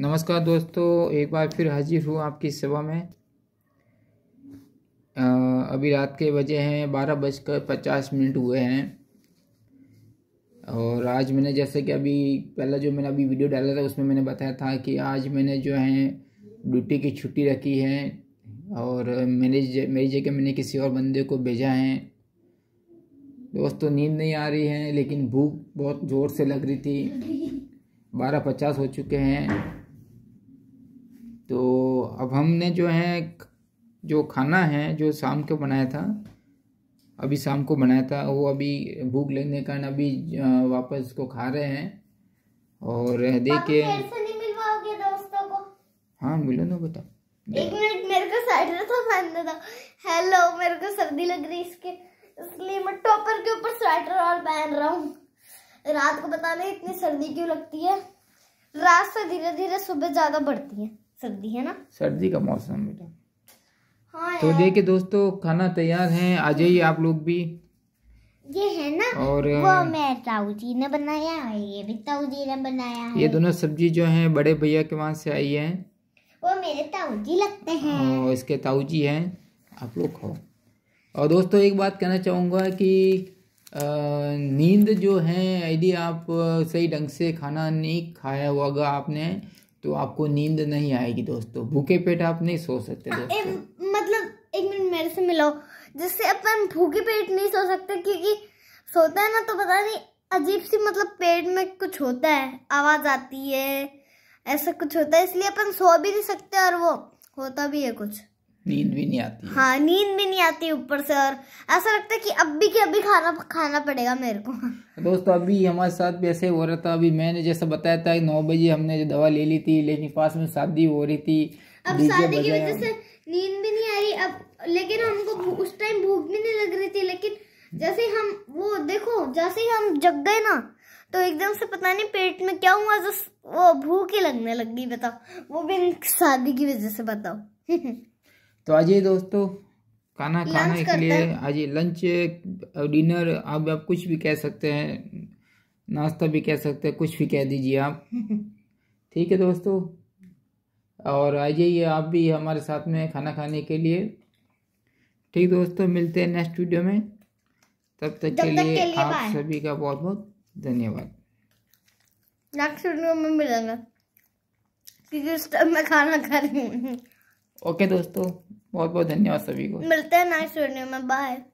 नमस्कार दोस्तों एक बार फिर हाजिर हूँ आपकी सेवा में आ, अभी रात के बजे हैं बारह बजकर पचास मिनट हुए हैं और आज मैंने जैसे कि अभी पहला जो मैंने अभी वीडियो डाला था उसमें मैंने बताया था कि आज मैंने जो है ड्यूटी की छुट्टी रखी है और मैंने मेरी जगह मैंने किसी और बंदे को भेजा है दोस्तों नींद नहीं आ रही है लेकिन भूख बहुत ज़ोर से लग रही थी बारह पचास हो चुके हैं तो अब हमने जो है जो खाना है जो शाम को बनाया था अभी शाम को बनाया था वो अभी भूख लगने का कारण अभी वापस को खा रहे हैं और देखिए हाँ मिलो ना बताओ एक मिनट मेरे को साइड में तो हेलो मेरे को सर्दी लग रही इसके इसलिए मैं टॉपर के ऊपर स्वेटर और पहन रहा हूँ रात को बता नहीं इतनी सर्दी क्यों लगती है रात से धीरे धीरे सुबह ज़्यादा बढ़ती है सर्दी है ना सर्दी का मौसम बेटा हाँ तो देखिए दोस्तों खाना तैयार है आ जाइए आप लोग भी ये है ना और वो मैं ताऊ जी ने बनाया है ये भी ताऊ जी ने बनाया है ये दोनों सब्जी जो है बड़े भैया के वहां से आई है वो मेरे ताऊ जी लगते हैं और हाँ, इसके ताऊ जी है आप लोग खाओ और दोस्तों एक बात कहना चाहूँगा कि नींद जो है यदि आप सही ढंग से खाना नहीं खाया होगा आपने तो आपको नींद नहीं आएगी दोस्तों भूखे पेट आप नहीं सो सकते दोस्तों मतलब एक मिनट मेरे से मिलाओ जिससे अपन भूखे पेट नहीं सो सकते क्योंकि सोता है ना तो पता नहीं अजीब सी मतलब पेट में कुछ होता है आवाज आती है ऐसा कुछ होता है इसलिए अपन सो भी नहीं सकते और वो होता भी है कुछ नींद भी नहीं आती हाँ नींद भी नहीं आती ऊपर से और ऐसा लगता है कि अभी के अभी खाना खाना पड़ेगा मेरे को दोस्तों अभी हमारे साथ भी ऐसे हो रहा था अभी मैंने जैसा बताया था नौ बजे हमने जो दवा ले ली थी लेकिन पास में शादी हो रही थी अब शादी की वजह से नींद भी नहीं आ रही अब लेकिन हमको उस टाइम भूख भी नहीं लग रही थी लेकिन जैसे हम वो देखो जैसे ही हम जग गए ना तो एकदम से पता नहीं पेट में क्या हुआ जो वो भूख ही लगने लग गई बताओ वो भी शादी की वजह से बताओ तो आज ये दोस्तों खाना खाने के लिए आज ये लंच डिनर अब आप कुछ भी कह सकते हैं नाश्ता भी कह सकते हैं कुछ भी कह दीजिए आप ठीक है दोस्तों और आ जाइए आप भी हमारे साथ में खाना खाने के लिए ठीक दोस्तों मिलते हैं नेक्स्ट वीडियो में तब तक के लिए, के लिए आप सभी का बहुत बहुत धन्यवाद नेक्स्ट वीडियो में मिलेंगे उस टाइम खाना खा रही हूँ ओके दोस्तों बहुत बहुत धन्यवाद सभी को मिलते हैं नेक्स्ट वीडियो में बाय